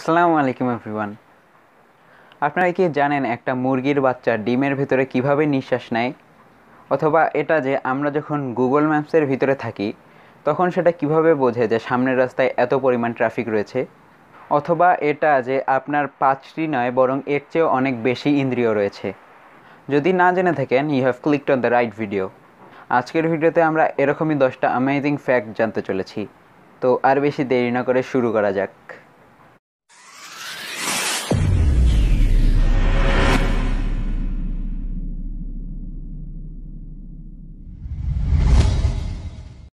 আসসালামু আলাইকুম এভরিওয়ান আপনারা কি জানেন একটা মুরগির বাচ্চা ডিমের ভিতরে কিভাবে নিঃশ্বাস নেয় অথবা এটা যে আমরা যখন গুগল ম্যাপসের ভিতরে থাকি তখন সেটা কিভাবে বোঝে যে সামনের রাস্তায় এত পরিমাণ ট্রাফিক রয়েছে অথবা এটা যে আপনার পাঁচটি নয় বরং এর চেয়েও অনেক বেশি ইন্দ্রিয় রয়েছে যদি না জেনে থাকেন you have clicked on the right video আজকের ভিডিওতে আমরা এরকমই দশটা অ্যামেজিং ফ্যাক্ট জানতে চলেছি তো আর বেশি দেরি না করে শুরু করা যাক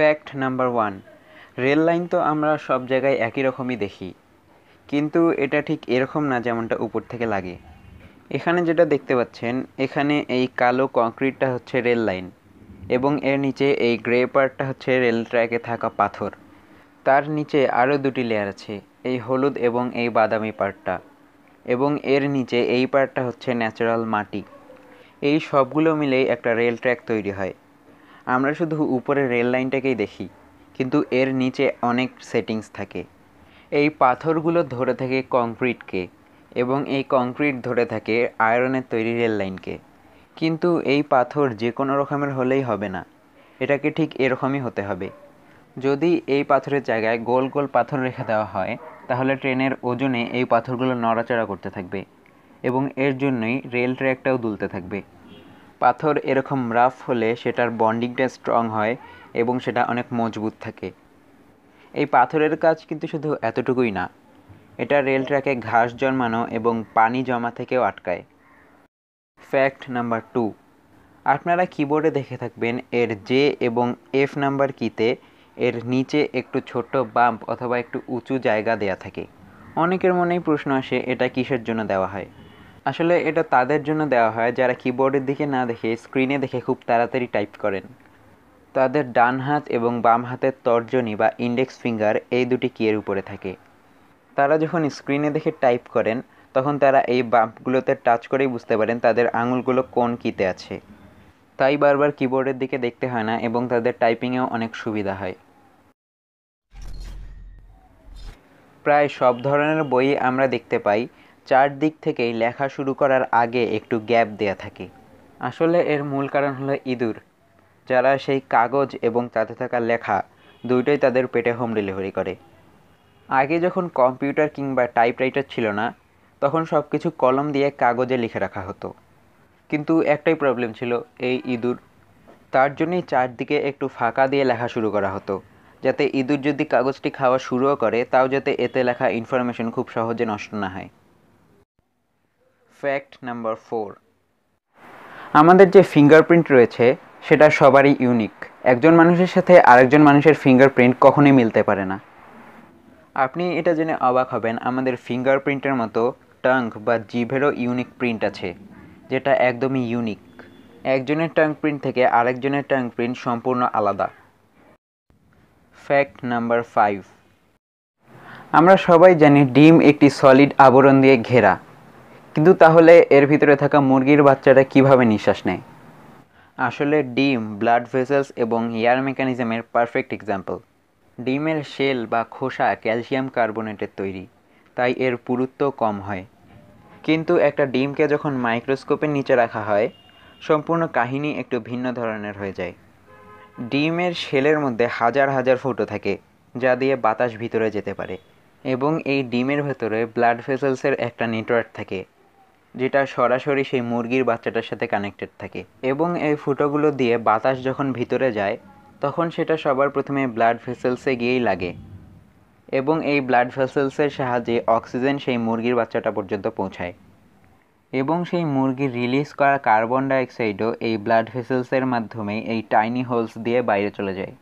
fact number one rail line তো আমরা সব জায়গায় একই রকমই দেখি কিন্তু এটা ঠিক এরকম না যেমনটা উপর থেকে লাগে এখানে যেটা দেখতে পাচ্ছেন এখানে এই কালো কংক্রিটটা হচ্ছে রেল লাইন এবং এর নিচে এই গ্রে পার্টটা হচ্ছে রেল ট্র্যাকে থাকা পাথর তার নিচে আরও দুটি লেয়ার আছে এই হলুদ এবং এই বাদামি পার্টটা এবং এর নিচে এই পার্টটা হচ্ছে ন্যাচারাল মাটি এই সবগুলো মিলেই একটা রেল ট্র্যাক তৈরি হয় আমরা শুধু উপরে রেল লাইনটাকেই দেখি কিন্তু এর নিচে অনেক সেটিংস থাকে এই পাথরগুলো ধরে থাকে কংক্রিটকে এবং এই কংক্রিট ধরে থাকে আয়রনের তৈরি রেল লাইনকে কিন্তু এই পাথর যে কোনো রকমের হলেই হবে না এটাকে ঠিক এরকমই হতে হবে যদি এই পাথরের জায়গায় গোল গোল পাথর রেখে দেওয়া হয় তাহলে ট্রেনের ওজনে এই পাথরগুলো নড়াচড়া করতে থাকবে এবং এর জন্যই রেল ট্র্যাকটাও দুলতে থাকবে পাথর এরকম রাফ হলে সেটার বন্ডিংটা স্ট্রং হয় এবং সেটা অনেক মজবুত থাকে এই পাথরের কাজ কিন্তু শুধু এতটুকুই না এটা রেল ট্র্যাকে ঘাস জন্মানো এবং পানি জমা থেকেও আটকায় ফ্যাক্ট নাম্বার টু আপনারা কিবোর্ডে দেখে থাকবেন এর জে এবং এফ নাম্বার কিতে এর নিচে একটু ছোট্ট বাম্প অথবা একটু উঁচু জায়গা দেয়া থাকে অনেকের মনেই প্রশ্ন আসে এটা কিসের জন্য দেওয়া হয় আসলে এটা তাদের জন্য দেওয়া হয় যারা কিবোর্ডের দিকে না দেখে স্ক্রিনে দেখে খুব তাড়াতাড়ি টাইপ করেন তাদের ডান হাত এবং বাম হাতের তর্জনী বা ইন্ডেক্স ফিঙ্গার এই দুটি কিয়ের উপরে থাকে তারা যখন স্ক্রিনে দেখে টাইপ করেন তখন তারা এই বাম্পগুলোতে টাচ করেই বুঝতে পারেন তাদের আঙুলগুলো কোন কিতে আছে তাই বারবার কিবোর্ডের দিকে দেখতে হয় না এবং তাদের টাইপিংয়েও অনেক সুবিধা হয় প্রায় সব ধরনের বই আমরা দেখতে পাই চারদিক থেকেই লেখা শুরু করার আগে একটু গ্যাপ দেয়া থাকে আসলে এর মূল কারণ হলো ইঁদুর যারা সেই কাগজ এবং তাতে থাকা লেখা দুইটাই তাদের পেটে হোম ডেলিভারি করে আগে যখন কম্পিউটার কিংবা টাইপরাইটার ছিল না তখন সব কিছু কলম দিয়ে কাগজে লিখে রাখা হতো কিন্তু একটাই প্রবলেম ছিল এই ইঁদুর তার জন্যই চারদিকে একটু ফাঁকা দিয়ে লেখা শুরু করা হতো যাতে ইঁদুর যদি কাগজটি খাওয়া শুরুও করে তাও যাতে এতে লেখা ইনফরমেশন খুব সহজে নষ্ট না হয় ফ্যাক্ট নাম্বার ফোর আমাদের যে ফিঙ্গারপ্রিন্ট রয়েছে সেটা সবারই ইউনিক একজন মানুষের সাথে আরেকজন মানুষের ফিঙ্গারপ্রিন্ট কখনোই মিলতে পারে না আপনি এটা জেনে অবাক হবেন আমাদের ফিঙ্গারপ্রিন্টের মতো টাং বা জিভেরও ইউনিক প্রিন্ট আছে যেটা একদমই ইউনিক একজনের টাং প্রিন্ট থেকে আরেকজনের টাং প্রিন্ট সম্পূর্ণ আলাদা ফ্যাক্ট নাম্বার ফাইভ আমরা সবাই জানি ডিম একটি সলিড আবরণ দিয়ে ঘেরা কিন্তু তাহলে এর ভিতরে থাকা মুরগির বাচ্চাটা কিভাবে নিঃশ্বাস নেয় আসলে ডিম ব্লাড ভেসেলস এবং এয়ার মেকানিজমের পারফেক্ট এক্সাম্পল ডিমের শেল বা খোসা ক্যালসিয়াম কার্বোনেটের তৈরি তাই এর পুরুত্ব কম হয় কিন্তু একটা ডিমকে যখন মাইক্রোস্কোপের নিচে রাখা হয় সম্পূর্ণ কাহিনী একটু ভিন্ন ধরনের হয়ে যায় ডিমের শেলের মধ্যে হাজার হাজার ফুটো থাকে যা দিয়ে বাতাস ভিতরে যেতে পারে এবং এই ডিমের ভেতরে ব্লাড ভেসেলসের একটা নেটওয়ার্ক থাকে যেটা সরাসরি সেই মুরগির বাচ্চাটার সাথে কানেক্টেড থাকে এবং এই ফুটোগুলো দিয়ে বাতাস যখন ভিতরে যায় তখন সেটা সবার প্রথমে ব্লাড ভেসেলসে গিয়েই লাগে এবং এই ব্লাড ভেসেলসের সাহায্যে অক্সিজেন সেই মুরগির বাচ্চাটা পর্যন্ত পৌঁছায় এবং সেই মুরগির রিলিজ করা কার্বন ডাইঅক্সাইডও এই ব্লাড ভেসেলসের মাধ্যমে এই টাইনি হোলস দিয়ে বাইরে চলে যায়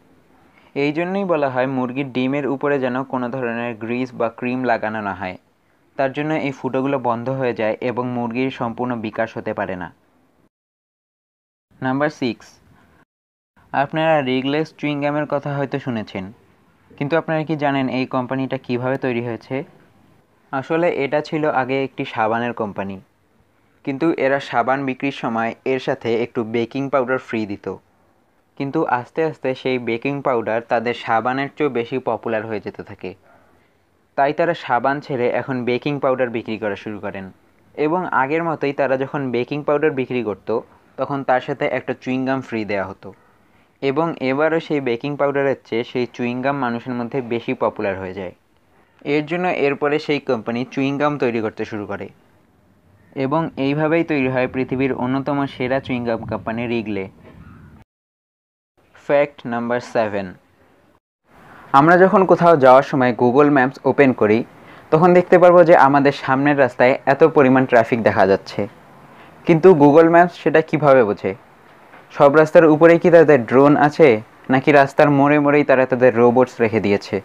এই জন্যই বলা হয় মুরগির ডিমের উপরে যেন কোনো ধরনের গ্রিস বা ক্রিম লাগানো না হয় তার জন্য এই ফুটোগুলো বন্ধ হয়ে যায় এবং মুরগির সম্পূর্ণ বিকাশ হতে পারে না নাম্বার সিক্স আপনারা রিগলেস চুইংগামের কথা হয়তো শুনেছেন কিন্তু আপনারা কি জানেন এই কোম্পানিটা কিভাবে তৈরি হয়েছে আসলে এটা ছিল আগে একটি সাবানের কোম্পানি কিন্তু এরা সাবান বিক্রির সময় এর সাথে একটু বেকিং পাউডার ফ্রি দিত কিন্তু আস্তে আস্তে সেই বেকিং পাউডার তাদের সাবানের চেয়েও বেশি পপুলার হয়ে যেতে থাকে তাই তারা সাবান ছেড়ে এখন বেকিং পাউডার বিক্রি করা শুরু করেন এবং আগের মতোই তারা যখন বেকিং পাউডার বিক্রি করত তখন তার সাথে একটা চুইংগাম ফ্রি দেওয়া হতো এবং এবারও সেই বেকিং পাউডারের চেয়ে সেই চুইংগাম মানুষের মধ্যে বেশি পপুলার হয়ে যায় এর জন্য এরপরে সেই কোম্পানি চুইংগাম তৈরি করতে শুরু করে এবং এইভাবেই তৈরি হয় পৃথিবীর অন্যতম সেরা chewing gum company Wrigley fact number seven আমরা যখন কোথাও যাওয়ার সময় গুগল ম্যাপস ওপেন করি তখন দেখতে পারবো যে আমাদের সামনের রাস্তায় এত পরিমাণ ট্রাফিক দেখা যাচ্ছে কিন্তু গুগল ম্যাপস সেটা কিভাবে বোঝে সব রাস্তার উপরেই কি তাদের ড্রোন আছে নাকি রাস্তার মোড়ে মোড়েই তারা তাদের রোবটস রেখে দিয়েছে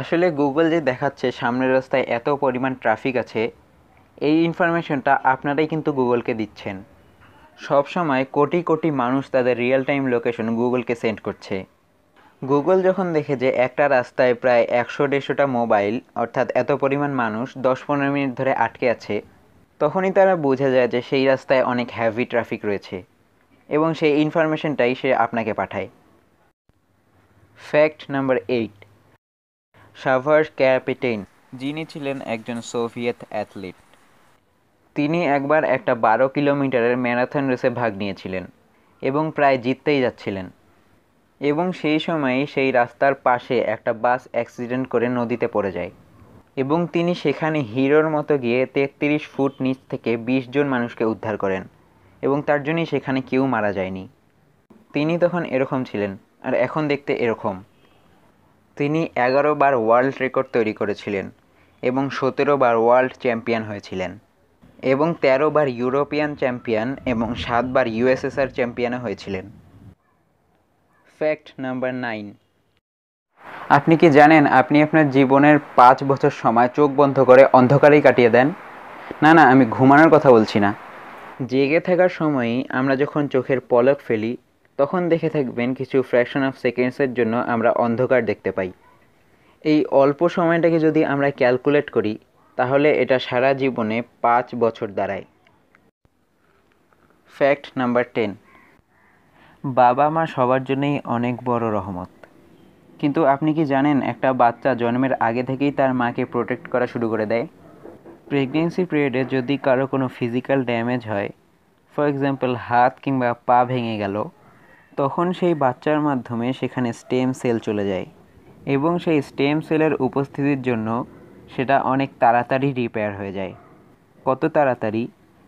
আসলে গুগল যে দেখাচ্ছে সামনের রাস্তায় এত পরিমাণ ট্রাফিক আছে এই ইনফরমেশনটা আপনারাই কিন্তু গুগলকে দিচ্ছেন সব সময় কোটি কোটি মানুষ তাদের রিয়েল টাইম লোকেশন গুগলকে সেন্ড করছে গুগল যখন দেখে যে একটা রাস্তায় প্রায় একশো দেড়শোটা মোবাইল অর্থাৎ এত পরিমাণ মানুষ দশ পনেরো মিনিট ধরে আটকে আছে তখনই তারা বোঝা যায় যে সেই রাস্তায় অনেক হ্যাভি ট্রাফিক রয়েছে এবং সেই ইনফরমেশনটাই সে আপনাকে পাঠায় ফ্যাক্ট নাম্বার এইট সাভার ক্যাপিটেন যিনি ছিলেন একজন সোভিয়েত অ্যাথলিট তিনি একবার একটা বারো কিলোমিটারের ম্যারাথন রেসে ভাগ নিয়েছিলেন এবং প্রায় জিততেই যাচ্ছিলেন এবং সেই সময়ে সেই রাস্তার পাশে একটা বাস অ্যাক্সিডেন্ট করে নদীতে পড়ে যায় এবং তিনি সেখানে হিরোর মতো গিয়ে তেত্রিশ ফুট নিচ থেকে ২০ জন মানুষকে উদ্ধার করেন এবং তার জন্যই সেখানে কেউ মারা যায়নি তিনি তখন এরকম ছিলেন আর এখন দেখতে এরকম তিনি এগারো বার ওয়ার্ল্ড রেকর্ড তৈরি করেছিলেন এবং সতেরো বার ওয়ার্ল্ড চ্যাম্পিয়ন হয়েছিলেন এবং তেরো বার ইউরোপিয়ান চ্যাম্পিয়ন এবং সাতবার ইউএসএসআর চ্যাম্পিয়নও হয়েছিলেন ফ্যাক্ট নাম্বার নাইন আপনি কি জানেন আপনি আপনার জীবনের পাঁচ বছর সময় চোখ বন্ধ করে অন্ধকারেই কাটিয়ে দেন না না আমি ঘুমানোর কথা বলছি না জেগে থাকার সময়ই আমরা যখন চোখের পলক ফেলি তখন দেখে থাকবেন কিছু ফ্র্যাকশন অফ সেকেন্ডসের জন্য আমরা অন্ধকার দেখতে পাই এই অল্প সময়টাকে যদি আমরা ক্যালকুলেট করি তাহলে এটা সারা জীবনে পাঁচ বছর দাঁড়ায় ফ্যাক্ট নাম্বার টেন বাবা মা সবার জন্যই অনেক বড় রহমত কিন্তু আপনি কি জানেন একটা বাচ্চা জন্মের আগে থেকেই তার মাকে প্রোটেক্ট করা শুরু করে দেয় প্রেগনেন্সি পিরিয়ডে যদি কারো কোনো ফিজিক্যাল ড্যামেজ হয় ফর এক্সাম্পল হাত কিংবা পা ভেঙে গেল তখন সেই বাচ্চার মাধ্যমে সেখানে স্টেম সেল চলে যায় এবং সেই স্টেম সেলের উপস্থিতির জন্য সেটা অনেক তাড়াতাড়ি রিপেয়ার হয়ে যায় কত তাড়াতাড়ি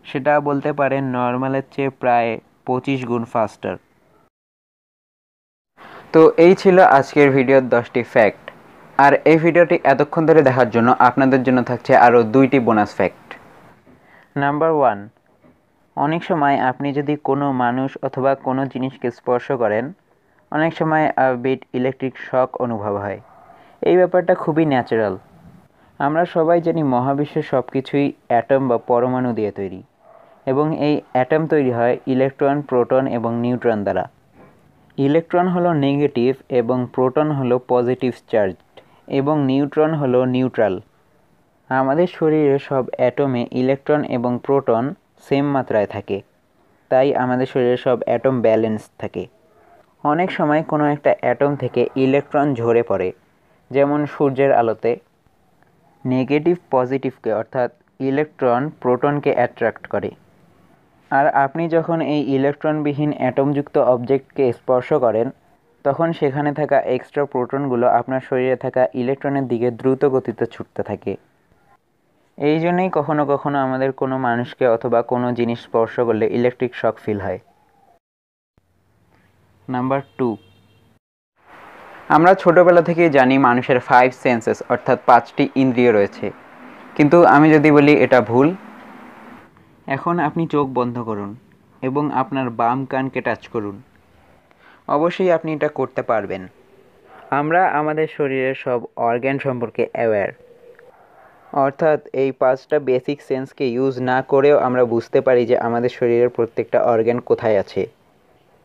সেটা বলতে পারেন নর্মালের চেয়ে প্রায় পঁচিশ গুণ ফাস্টার তো এই ছিল আজকের ভিডিওর দশটি ফ্যাক্ট আর এই ভিডিওটি এতক্ষণ ধরে দেখার জন্য আপনাদের জন্য থাকছে আরও দুইটি বোনাস ফ্যাক্ট নাম্বার ওয়ান অনেক সময় আপনি যদি কোনো মানুষ অথবা কোনো জিনিসকে স্পর্শ করেন অনেক সময় বিট ইলেকট্রিক শক অনুভব হয় এই ব্যাপারটা খুবই ন্যাচারাল আমরা সবাই জানি মহাবিশ্বের সব কিছুই অ্যাটম বা পরমাণু দিয়ে তৈরি এবং এই অ্যাটম তৈরি হয় ইলেকট্রন প্রোটন এবং নিউট্রন দ্বারা ইলেকট্রন হলো নেগেটিভ এবং প্রোটন হলো পজিটিভ চার্জ এবং নিউট্রন হলো নিউট্রাল আমাদের শরীরে সব অ্যাটমে ইলেকট্রন এবং প্রোটন সেম মাত্রায় থাকে তাই আমাদের শরীরে সব অ্যাটম ব্যালেন্স থাকে অনেক সময় কোনো একটা অ্যাটম থেকে ইলেকট্রন ঝরে পড়ে যেমন সূর্যের আলোতে নেগেটিভ পজিটিভকে অর্থাৎ ইলেকট্রন প্রোটনকে অ্যাট্রাক্ট করে আর আপনি যখন এই ইলেকট্রনবিহীন অ্যাটমযুক্ত অবজেক্টকে স্পর্শ করেন তখন সেখানে থাকা এক্সট্রা প্রোটনগুলো আপনার শরীরে থাকা ইলেকট্রনের দিকে দ্রুত গতিতে ছুটতে থাকে এই জন্যেই কখনো কখনো আমাদের কোনো মানুষকে অথবা কোনো জিনিস স্পর্শ করলে ইলেকট্রিক শক ফিল হয় নাম্বার টু আমরা ছোটোবেলা থেকেই জানি মানুষের ফাইভ সেন্সেস অর্থাৎ পাঁচটি ইন্দ্রিয় রয়েছে কিন্তু আমি যদি বলি এটা ভুল এখন আপনি চোখ বন্ধ করুন এবং আপনার বাম কানকে টাচ করুন অবশ্যই আপনি এটা করতে পারবেন আমরা আমাদের শরীরের সব অর্গ্যান সম্পর্কে অ্যাওয়্যার অর্থাৎ এই পাঁচটা বেসিক সেন্সকে ইউজ না করেও আমরা বুঝতে পারি যে আমাদের শরীরের প্রত্যেকটা অর্গ্যান কোথায় আছে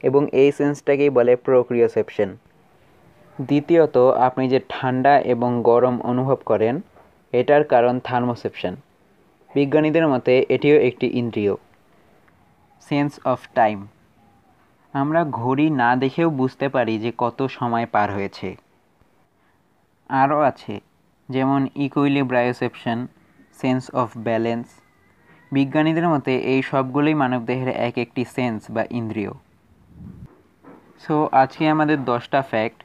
এবং এই সেন্সটাকেই বলে প্রোক্রিয়সেপশন দ্বিতীয়ত আপনি যে ঠান্ডা এবং গরম অনুভব করেন এটার কারণ থার্মোসেপশন বিজ্ঞানীদের মতে এটিও একটি ইন্দ্রিয় সেন্স অফ টাইম আমরা ঘড়ি না দেখেও বুঝতে পারি যে কত সময় পার হয়েছে আরও আছে যেমন equally proprioception sense of balance বিজ্ঞানীদের মতে এই সবগুলোই মানবদেহের এক একটি সেন্স বা ইন্দ্রিয় সো আজকে আমাদের দশটা ফ্যাক্ট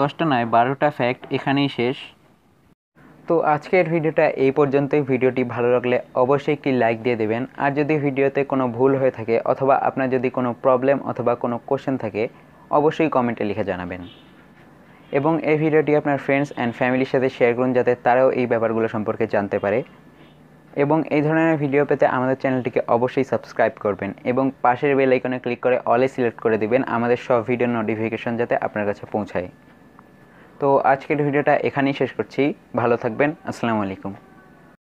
দশটা নয় বারোটা ফ্যাক্ট এখানেই শেষ তো আজকের ভিডিওটা এই পর্যন্তই ভিডিওটি ভালো লাগলে অবশ্যই একটি লাইক দিয়ে দেবেন আর যদি ভিডিওতে কোনো ভুল হয়ে থাকে অথবা আপনার যদি কোনো প্রবলেম অথবা কোনো কোশ্চেন থাকে অবশ্যই কমেন্টে লিখে জানাবেন এবং এই ভিডিওটি আপনার ফ্রেন্ডস অ্যান্ড ফ্যামিলির সাথে শেয়ার করুন যাতে তারাও এই ব্যাপারগুলো সম্পর্কে জানতে পারে এবং এই ধরনের ভিডিও পেতে আমাদের চ্যানেলটিকে অবশ্যই সাবস্ক্রাইব করবেন এবং পাশের বেল আইকনে ক্লিক করে অলে সিলেক্ট করে দিবেন আমাদের সব ভিডিও নোটিফিকেশন যাতে আপনার কাছে পৌঁছায় তো আজকের ভিডিওটা এখানেই শেষ করছি ভালো থাকবেন আসসালামু আলাইকুম